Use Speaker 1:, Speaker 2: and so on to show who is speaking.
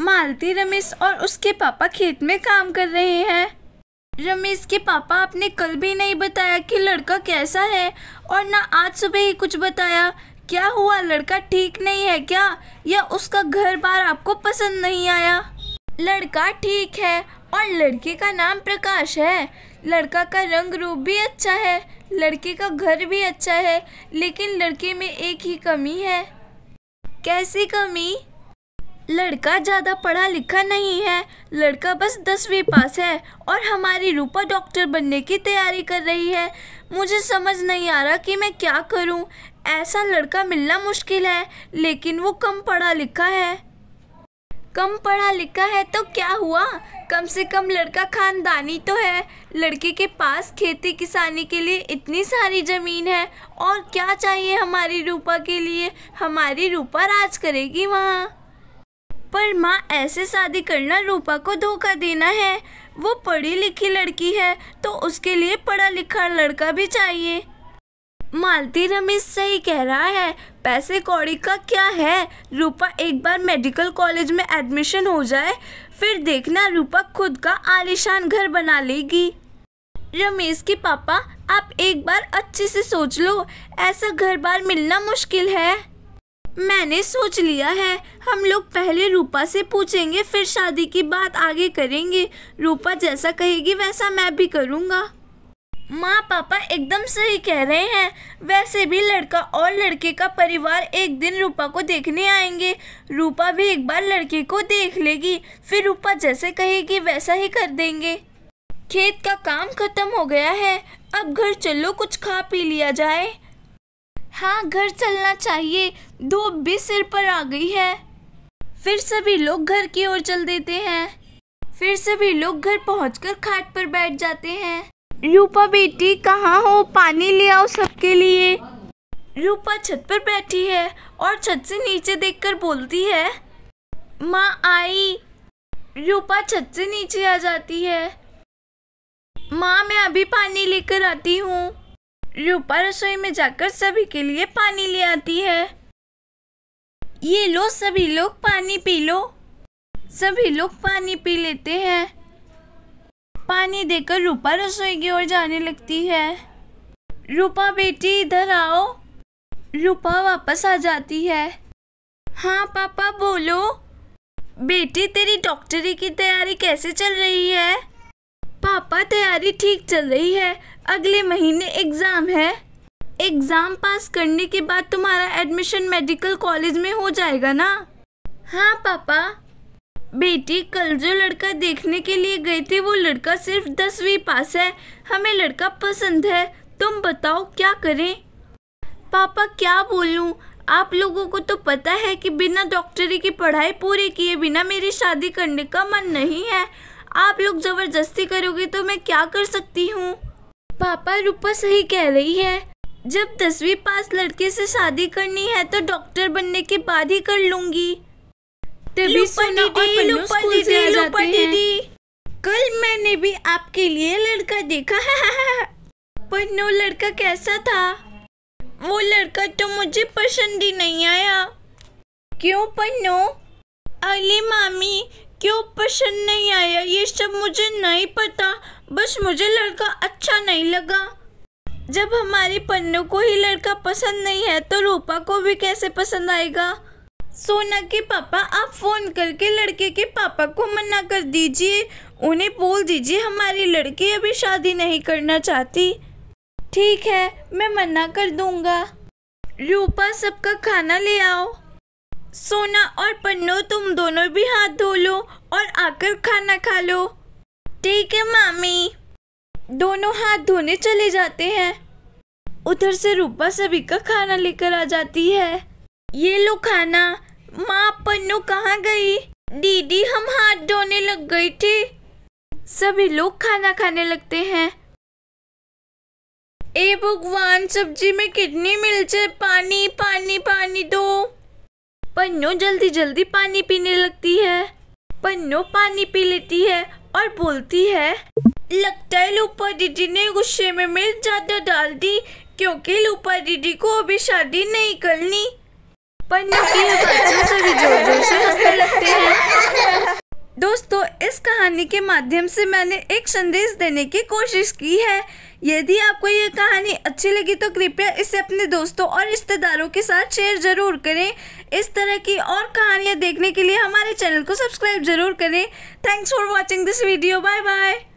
Speaker 1: मालती रमेश और उसके पापा खेत में काम कर रहे हैं रमेश के पापा आपने कल भी नहीं बताया कि लड़का कैसा है और ना आज सुबह ही कुछ बताया क्या हुआ लड़का ठीक नहीं है क्या या उसका घर बार आपको पसंद नहीं आया लड़का ठीक है और लड़के का नाम प्रकाश है लड़का का रंग रूप भी अच्छा है लड़के का घर भी अच्छा है लेकिन लड़के में एक ही कमी है कैसी कमी लड़का ज़्यादा पढ़ा लिखा नहीं है लड़का बस दसवीं पास है और हमारी रूपा डॉक्टर बनने की तैयारी कर रही है मुझे समझ नहीं आ रहा कि मैं क्या करूं। ऐसा लड़का मिलना मुश्किल है लेकिन वो कम पढ़ा लिखा है कम पढ़ा लिखा है तो क्या हुआ कम से कम लड़का खानदानी तो है लड़के के पास खेती किसानी के लिए इतनी सारी ज़मीन है और क्या चाहिए हमारी रूपा के लिए हमारी रूपा राज करेगी वहाँ पर माँ ऐसे शादी करना रूपा को धोखा देना है वो पढ़ी लिखी लड़की है तो उसके लिए पढ़ा लिखा लड़का भी चाहिए मालती रमेश सही कह रहा है पैसे कौड़ी का क्या है रूपा एक बार मेडिकल कॉलेज में एडमिशन हो जाए फिर देखना रूपा खुद का आलिशान घर बना लेगी रमेश के पापा आप एक बार अच्छे से सोच लो ऐसा घर बार मिलना मुश्किल है मैंने सोच लिया है हम लोग पहले रूपा से पूछेंगे फिर शादी की बात आगे करेंगे रूपा जैसा कहेगी वैसा मैं भी करूँगा माँ पापा एकदम सही कह रहे हैं वैसे भी लड़का और लड़के का परिवार एक दिन रूपा को देखने आएंगे रूपा भी एक बार लड़के को देख लेगी फिर रूपा जैसे कहेगी वैसा ही कर देंगे खेत का काम खत्म हो गया है अब घर चलो कुछ खा पी लिया जाए हाँ घर चलना चाहिए धूप भी सिर पर आ गई है फिर सभी लोग घर की ओर चल देते हैं फिर सभी लोग घर पहुंचकर खाट पर बैठ जाते हैं रूपा बेटी कहाँ हो पानी ले आओ सबके लिए रूपा छत पर बैठी है और छत से नीचे देखकर बोलती है माँ आई रूपा छत से नीचे आ जाती है माँ मैं अभी पानी लेकर आती हूँ रूपा रसोई में जाकर सभी के लिए पानी ले आती है ये लो सभी लोग पानी पी लो सभी लोग पानी पी लेते हैं पानी देकर रूपा रसोई की ओर जाने लगती है रूपा बेटी इधर आओ रूपा वापस आ जाती है हाँ पापा बोलो बेटी तेरी डॉक्टरी की तैयारी कैसे चल रही है पापा तैयारी ठीक चल रही है अगले महीने एग्ज़ाम है एग्ज़ाम पास करने के बाद तुम्हारा एडमिशन मेडिकल कॉलेज में हो जाएगा ना हाँ पापा बेटी कल जो लड़का देखने के लिए गए थे वो लड़का सिर्फ दसवीं पास है हमें लड़का पसंद है तुम बताओ क्या करें पापा क्या बोलूँ आप लोगों को तो पता है कि बिना डॉक्टरी की पढ़ाई पूरी किए बिना मेरी शादी करने का मन नहीं है आप लोग ज़बरदस्ती करोगे तो मैं क्या कर सकती हूँ पापा रूपा सही कह रही है जब दसवीं पास लड़के से शादी करनी है तो डॉक्टर बनने के बाद ही कर लूंगी तभी दीदी कल मैंने भी आपके लिए लड़का देखा पन्नो लड़का कैसा था वो लड़का तो मुझे पसंद ही नहीं आया क्यों पन्नो अली मामी क्यों पसंद नहीं आया ये सब मुझे नहीं पता बस मुझे लड़का अच्छा नहीं लगा जब हमारे पन्नों को ही लड़का पसंद नहीं है तो रूपा को भी कैसे पसंद आएगा सोना के पापा आप फ़ोन करके लड़के के पापा को मना कर दीजिए उन्हें बोल दीजिए हमारी लड़की अभी शादी नहीं करना चाहती ठीक है मैं मना कर दूंगा रूपा सबका खाना ले आओ सोना और पन्नो तुम दोनों भी हाथ धो लो और आकर खाना खा लो ठीक है मामी दोनों हाथ धोने चले जाते हैं उधर से रूपा सभी का खाना लेकर आ जाती है ये लो खाना माँ पन्नो कहाँ गई दीदी हम हाथ धोने लग गई थी सभी लोग खाना खाने लगते हैं ए भगवान सब्जी में कितनी मिर्च पानी पानी पानी दो पन्नो जल्दी जल्दी पानी पीने लगती है पन्नो पानी पी लेती है और बोलती है लगता है लूपा दीदी ने गुस्से में मिर्च ज़्यादा डाल दी क्योंकि लूपा दीदी को अभी शादी नहीं करनी पन्नो की सभी जोर जोर से हंसने लगते कहानी के माध्यम से मैंने एक संदेश देने की कोशिश की है यदि आपको यह कहानी अच्छी लगी तो कृपया इसे अपने दोस्तों और रिश्तेदारों के साथ शेयर ज़रूर करें इस तरह की और कहानियाँ देखने के लिए हमारे चैनल को सब्सक्राइब ज़रूर करें thanks for watching this video bye bye